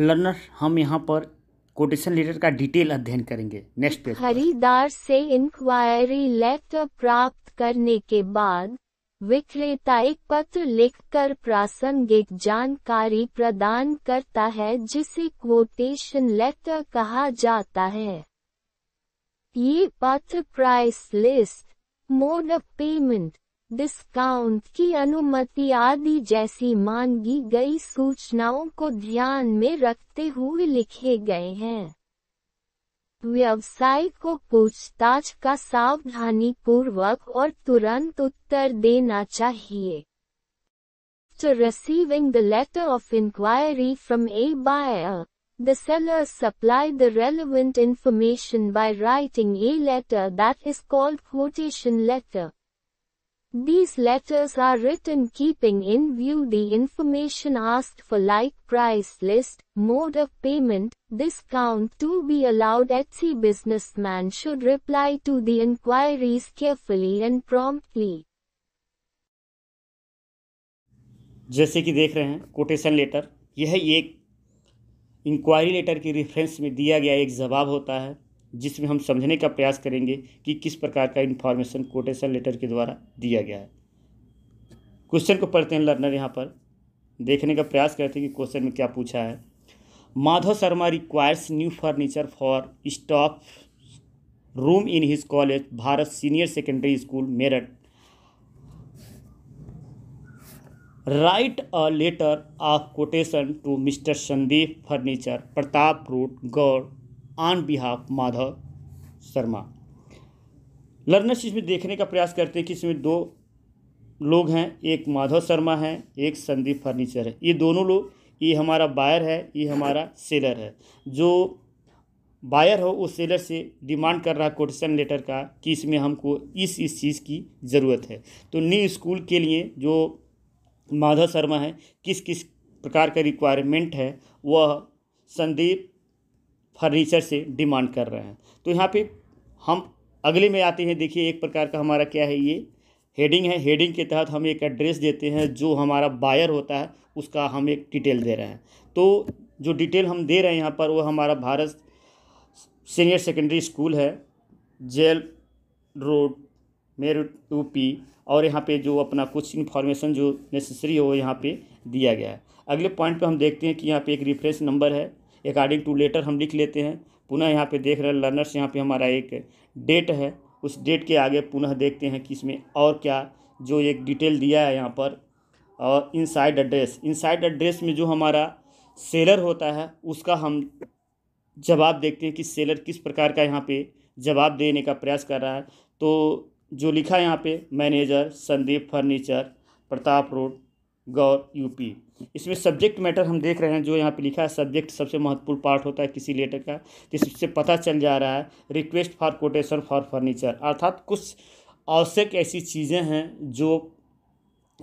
Learner हम यहाँ पर कोटेशन लेटर का डिटेल अध्ययन करेंगे नेक्स्ट पेज खरीदार से इंक्वायरी लेटर प्राप्त करने के बाद विक्रेता एक पत्र लिखकर प्रासंगिक जानकारी प्रदान करता है जिसे कोटेशन लेटर कहा जाता है ये पत्र price list mode of payment discount की अनुमति आदि जैसी मांगी गई सूचनाओं को ध्यान में रखते हुए लिखे गए हैं व्यवसाय को पूछताछ का सावधानी पूर्वक और तुरंत उत्तर देना चाहिए to receiving the letter of enquiry from a by the seller supply the relevant information by writing a letter that is called quotation letter These letters are written keeping in view the information asked for like price list, mode of payment, discount to be allowed Etsy businessman should reply to the inquiries carefully and promptly. जैसे कि देख रहे हैं quotation letter यह एक inquiry letter के reference में दिया गया एक जवाब होता है जिसमें हम समझने का प्रयास करेंगे कि किस प्रकार का इन्फॉर्मेशन कोटेशन लेटर के द्वारा दिया गया है क्वेश्चन को पढ़ते हैं लर्नर यहाँ पर देखने का प्रयास करते हैं कि क्वेश्चन में क्या पूछा है Madhav Sharma requires new furniture for staff room in his college Bharat senior secondary school Meerut write a letter of quotation to mister Sandeep furniture Pratap route Gaur on behalf Madhav Sharma learners इसमें देखने का प्रयास करते हैं कि इसमें दो लोग हैं एक माधव शर्मा है एक संदीप फर्नीचर है ये दोनों लोग ये हमारा बायर है ये हमारा सेलर है जो बायर हो उस सेलर से डिमांड कर रहा कोटेशन लेटर का कि इसमें हमको इस इस चीज़ की ज़रूरत है तो न्यू स्कूल के लिए जो माधव शर्मा है किस किस प्रकार का रिक्वायरमेंट है वह संदीप फर्नीचर से डिमांड कर रहे हैं तो यहाँ पे हम अगले में आते हैं देखिए एक प्रकार का हमारा क्या है ये हेडिंग है हेडिंग के तहत हम एक एड्रेस देते हैं जो हमारा बायर होता है उसका हम एक डिटेल दे रहे हैं तो जो डिटेल हम दे रहे हैं यहाँ पर वो हमारा भारत सीनियर सेकेंडरी स्कूल है जेल रोड यू यूपी और यहाँ पे जो अपना कुछ इन्फॉर्मेशन जो नेसेसरी है वो यहाँ पे दिया गया है अगले पॉइंट पे हम देखते हैं कि यहाँ पे एक रिफ्रेंस नंबर है अकॉर्डिंग टू लेटर हम लिख लेते हैं पुनः यहाँ पे देख रहे हैं लर्नर्स यहाँ पे हमारा एक डेट है उस डेट के आगे पुनः देखते हैं कि इसमें और क्या जो एक डिटेल दिया है यहाँ पर और इनसाइड एड्रेस इनसाइड एड्रेस में जो हमारा सेलर होता है उसका हम जवाब देखते हैं कि सेलर किस प्रकार का यहाँ पे जवाब देने का प्रयास कर रहा है तो जो लिखा है यहाँ पे manager Sandeep furniture Pratap road Gaur UP इसमें सब्जेक्ट मैटर हम देख रहे हैं जो यहाँ पे लिखा है सब्जेक्ट सबसे महत्वपूर्ण पार्ट होता है किसी लेटर का जिससे पता चल जा रहा है request for quotation for furniture अर्थात कुछ आवश्यक ऐसी चीज़ें हैं जो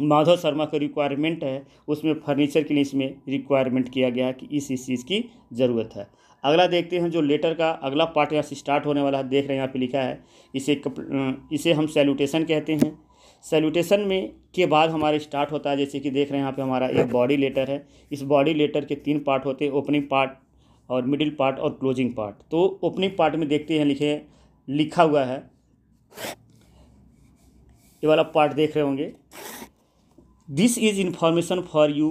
माधव शर्मा का रिक्वायरमेंट है उसमें फर्नीचर के लिए इसमें रिक्वायरमेंट किया गया है कि इस इस चीज़ की ज़रूरत है अगला देखते हैं जो लेटर का अगला पार्ट यहाँ से स्टार्ट होने वाला है देख रहे हैं यहाँ पे लिखा है इसे कप, इसे हम सैल्यूटेशन कहते हैं सैल्यूटेशन में के बाद हमारे स्टार्ट होता है जैसे कि देख रहे हैं यहाँ पे हमारा एक बॉडी लेटर है इस बॉडी लेटर के तीन पार्ट होते हैं ओपनिंग पार्ट और मिडिल पार्ट और क्लोजिंग पार्ट तो ओपनिंग पार्ट में देखते हैं लिखे लिखा हुआ है ये वाला पार्ट देख रहे होंगे this is information for you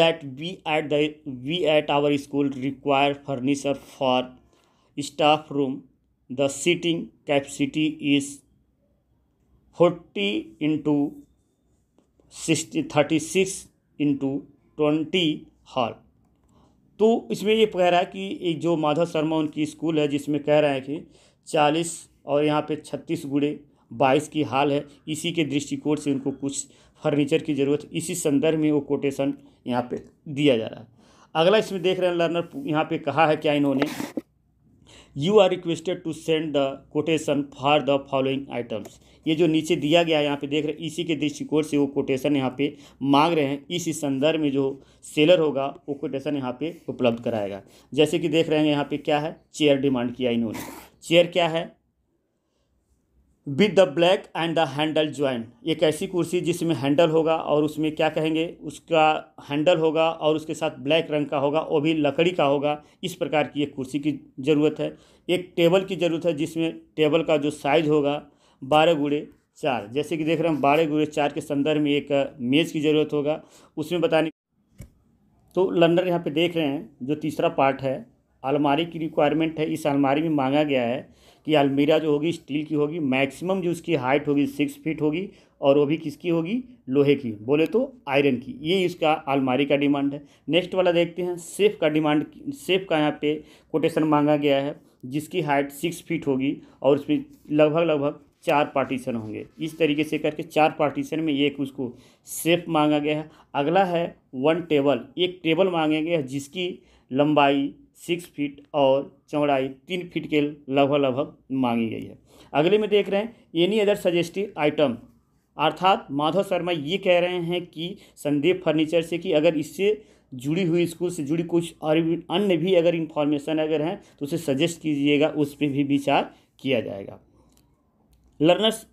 that we at the we at our school require furniture for staff room the seating capacity is forty into sixty thirty six into twenty hall तो इसमें ये कह रहा है कि एक जो माधव शर्मा उनकी स्कूल है जिसमें कह रहे हैं कि चालीस और यहाँ पे छत्तीस गुड़े बाईस की हाल है इसी के दृष्टिकोण से उनको कुछ फर्नीचर की ज़रूरत इसी संदर्भ में वो कोटेशन यहाँ पे दिया जा रहा है अगला इसमें देख रहे हैं लर्नर यहाँ पे कहा है क्या इन्होंने you are requested to send the quotation for the following items ये जो नीचे दिया गया है यहाँ पे देख रहे इसी के दृष्टिकोण से वो कोटेशन यहाँ पे मांग रहे हैं इसी संदर्भ में जो सेलर होगा वो कोटेशन यहाँ पे उपलब्ध कराएगा जैसे कि देख रहे हैं यहाँ पे क्या है चेयर डिमांड किया इन्होंने चेयर क्या है with the black and the handle join एक ऐसी कुर्सी जिसमें हैंडल होगा और उसमें क्या कहेंगे उसका हैंडल होगा और उसके साथ ब्लैक रंग का होगा वो भी लकड़ी का होगा इस प्रकार की एक कुर्सी की ज़रूरत है एक टेबल की ज़रूरत है जिसमें टेबल का जो साइज होगा बारह गुड़े चार जैसे कि देख रहे हम बारह गुड़े चार के संदर्भ में एक मेज़ की ज़रूरत होगा उसमें बताने तो लंडन यहाँ पर देख रहे हैं जो तीसरा पार्ट है अलमारी की रिक्वायरमेंट है इस अलमारी में मांगा गया है कि अलमीरा जो होगी स्टील की होगी मैक्सिमम जो उसकी हाइट होगी सिक्स फीट होगी और वो भी किसकी होगी लोहे की बोले तो आयरन की ये इसका अलमारी का डिमांड है नेक्स्ट वाला देखते हैं सेफ का डिमांड सेफ का यहाँ पे कोटेशन मांगा गया है जिसकी हाइट सिक्स फीट होगी और उसमें लगभग लगभग चार पार्टीशन होंगे इस तरीके से करके चार पार्टीशन में एक उसको सेफ मांगा गया है अगला है वन टेबल एक टेबल गया है जिसकी लंबाई सिक्स फीट और चौड़ाई तीन फीट के लगभग लगभग मांगी गई है अगले में देख रहे हैं एनी अदर सजेस्टिव आइटम अर्थात माधव शर्मा ये कह रहे हैं कि संदीप फर्नीचर से कि अगर इससे जुड़ी हुई स्कूल से जुड़ी कुछ और अन्य भी अगर इन्फॉर्मेशन अगर हैं तो उसे सजेस्ट कीजिएगा उस पर भी विचार किया जाएगा लर्नर्स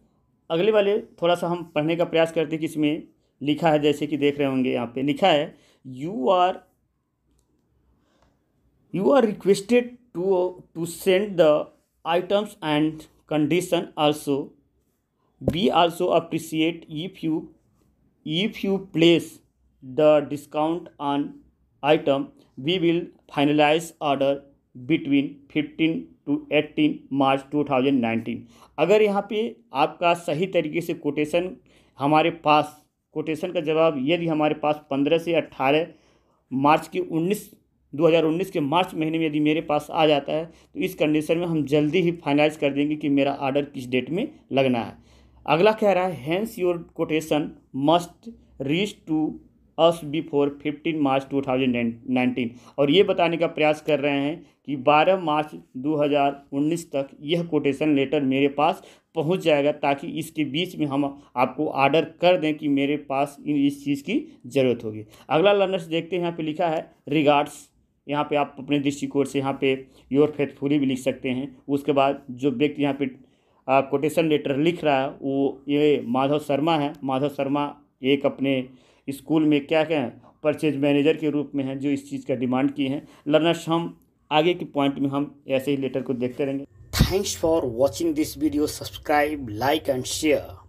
अगले वाले थोड़ा सा हम पढ़ने का प्रयास करते हैं कि इसमें लिखा है जैसे कि देख रहे होंगे यहाँ पे लिखा है you are you are requested to, to send the items and condition also we also appreciate if you if you place the discount on item we will finalize order between fifteen to eighteen March two thousand nineteen अगर यहाँ पे आपका सही तरीके से quotation हमारे पास quotation का जवाब यदि हमारे पास पंद्रह से अट्ठारह मार्च की उन्नीस 2019 के मार्च महीने में यदि मेरे पास आ जाता है तो इस कंडीशन में हम जल्दी ही फाइनलाइज कर देंगे कि मेरा ऑर्डर किस डेट में लगना है अगला कह रहा है hence your quotation must reach to us before 15 March 2019 और ये बताने का प्रयास कर रहे हैं कि 12 मार्च 2019 तक यह कोटेशन लेटर मेरे पास पहुंच जाएगा ताकि इसके बीच में हम आपको ऑर्डर कर दें कि मेरे पास इस चीज़ की ज़रूरत होगी अगला लर्नर्स देखते हैं यहाँ पे लिखा है रिगार्ड्स यहाँ पे आप अपने दृष्टिकोण से यहाँ पे योर फेथफुली भी लिख सकते हैं उसके बाद जो व्यक्ति यहाँ पे कोटेशन लेटर लिख रहा है वो ये माधव शर्मा है माधव शर्मा एक अपने स्कूल में क्या क्या है परचेज मैनेजर के रूप में है जो इस चीज़ का डिमांड किए हैं लर्नर्स हम आगे के पॉइंट में हम ऐसे ही लेटर को देखते रहेंगे thanks for watching this video subscribe like and share